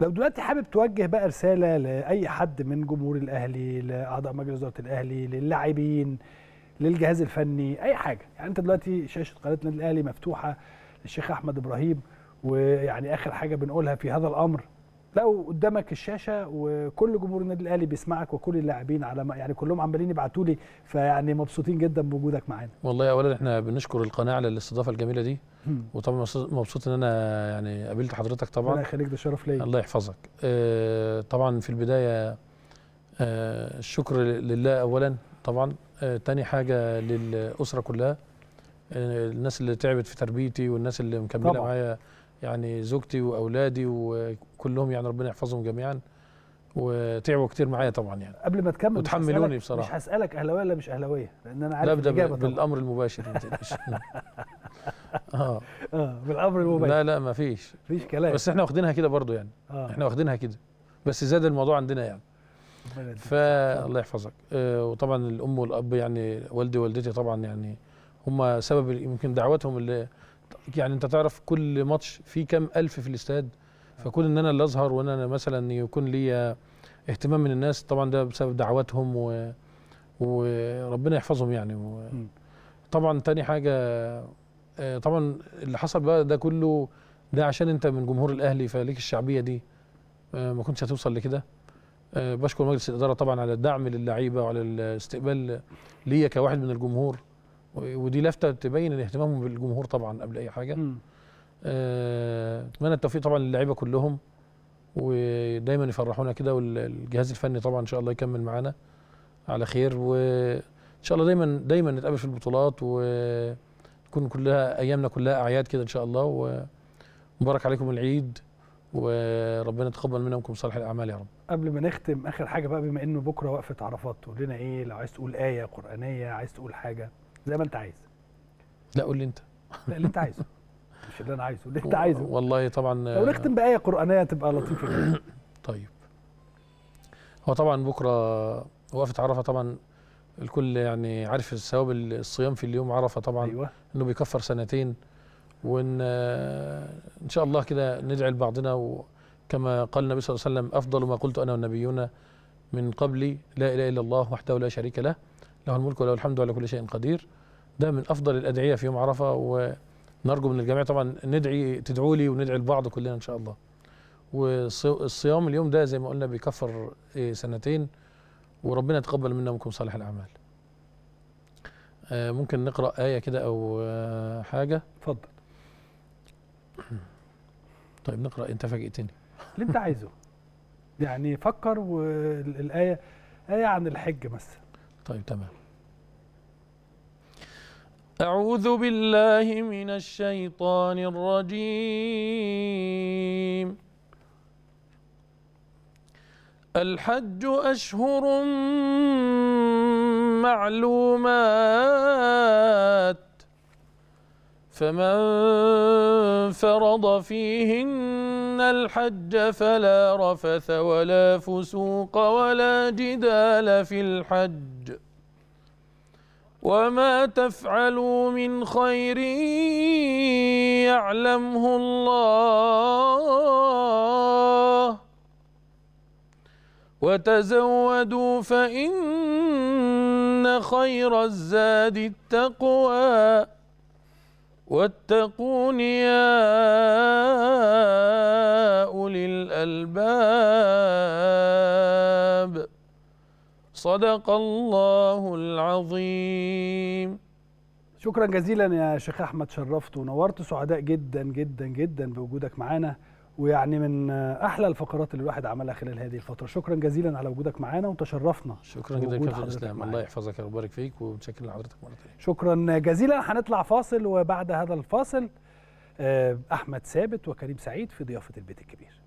لو دلوقتي حابب توجه بقى رساله لاي حد من جمهور الاهلي لاعضاء مجلس اداره الاهلي للاعبين للجهاز الفني اي حاجه يعني انت دلوقتي شاشه قناه النادي الاهلي مفتوحه للشيخ احمد ابراهيم ويعني اخر حاجه بنقولها في هذا الامر لو قدامك الشاشه وكل جمهور النادي الاهلي بيسمعك وكل اللاعبين على يعني كلهم عمالين يبعتوا لي فيعني مبسوطين جدا بوجودك معانا والله اولا احنا بنشكر القناه على الاستضافه الجميله دي وطبعا مبسوط ان انا يعني قابلت حضرتك طبعا الله يخليك ده شرف ليا الله يحفظك آه طبعا في البدايه آه الشكر لله اولا طبعا آه تاني حاجه للاسره كلها آه، الناس اللي تعبت في تربيتي والناس اللي مكمله معايا يعني زوجتي واولادي وكلهم يعني ربنا يحفظهم جميعا وتعبوا كتير معايا طبعا يعني قبل ما تكمل وتحملوني بصراحه مش هسالك اهلاويه ولا مش اهلاويه لان انا عارف لا ابدا بالامر المباشر اه اه بالامر المباشر لا لا ما فيش فيش كلام بس احنا واخدينها كده برضو يعني آه. احنا واخدينها كده بس زاد الموضوع عندنا يعني فالله يحفظك آه وطبعا الام والاب يعني والدي ووالدتي طبعا يعني هم سبب يمكن دعوتهم اللي يعني انت تعرف كل ماتش فيه كام الف في الاستاد فكون ان انا اللي اظهر وان انا مثلا يكون لي اهتمام من الناس طبعا ده بسبب دعواتهم و... وربنا يحفظهم يعني و... طبعا تاني حاجه آه، طبعا اللي حصل بقى ده كله ده عشان انت من جمهور الاهلي فليك الشعبيه دي آه، ما كنتش هتوصل لكده آه، بشكر مجلس الاداره طبعا على الدعم للعيبه وعلى الاستقبال ليا كواحد من الجمهور ودي لفته تبين اهتمامهم بالجمهور طبعا قبل اي حاجه آه، اتمنى التوفيق طبعا للعيبه كلهم ودايما يفرحونا كده والجهاز الفني طبعا ان شاء الله يكمل معانا على خير وان شاء الله دايما دايما نتقابل في البطولات وتكون كلها ايامنا كلها اعياد كده ان شاء الله ومبارك عليكم العيد وربنا يتقبل منكم صالح الاعمال يا رب. قبل ما نختم اخر حاجه بقى بما انه بكره وقفه عرفات تقول لنا ايه لو عايز تقول ايه قرانيه عايز تقول حاجه زي ما انت عايز لا قول لي انت لا اللي انت عايزه مش اللي انا عايزه اللي انت عايزه والله طبعا لو نختم بايه قرانيه تبقى لطيفه طيب هو طبعا بكره وقفه عرفه طبعا الكل يعني عارف الثواب الصيام في اليوم عرفه طبعا أيوة. انه بيكفر سنتين وان آه، ان شاء الله كده ندعي لبعضنا وكما قال النبي صلى الله عليه وسلم افضل ما قلت انا والنبيون من قبلي لا اله الا الله وحده لا شريك له له الملك وله الحمد وعلى كل شيء قدير ده من افضل الادعيه في يوم عرفه ونرجو من الجميع طبعا ندعي تدعوا لي وندعي لبعض كلنا ان شاء الله والصيام اليوم ده زي ما قلنا بيكفر إيه، سنتين وربنا يتقبل منا ومنكم صالح الاعمال آه، ممكن نقرا ايه كده او آه، حاجه اتفضل طيب نقرا انت فاجئتني اللي انت عايزه يعني فكر والايه ايه عن الحج مثلا طيب تمام أعوذ بالله من الشيطان الرجيم الحج أشهر معلومات فمن فرض فيهن الحج فلا رفث ولا فسوق ولا جدال في الحج وما تفعلوا من خير يعلمه الله وتزودوا فإن خير الزاد التقوى واتقون يا أولي الألباب صدق الله العظيم شكرا جزيلا يا شيخ أحمد شرفت ونورت سعداء جدا جدا جدا بوجودك معانا ويعني من احلى الفقرات اللي الواحد عملها خلال هذه الفتره شكرا جزيلا على وجودك معانا وتشرفنا شكرا جدا كابتن اسلام الله يحفظك ويبارك فيك ومتشكر لحضرتك مره ثانيه شكرا جزيلا هنطلع فاصل وبعد هذا الفاصل آه، احمد ثابت وكريم سعيد في ضيافه البيت الكبير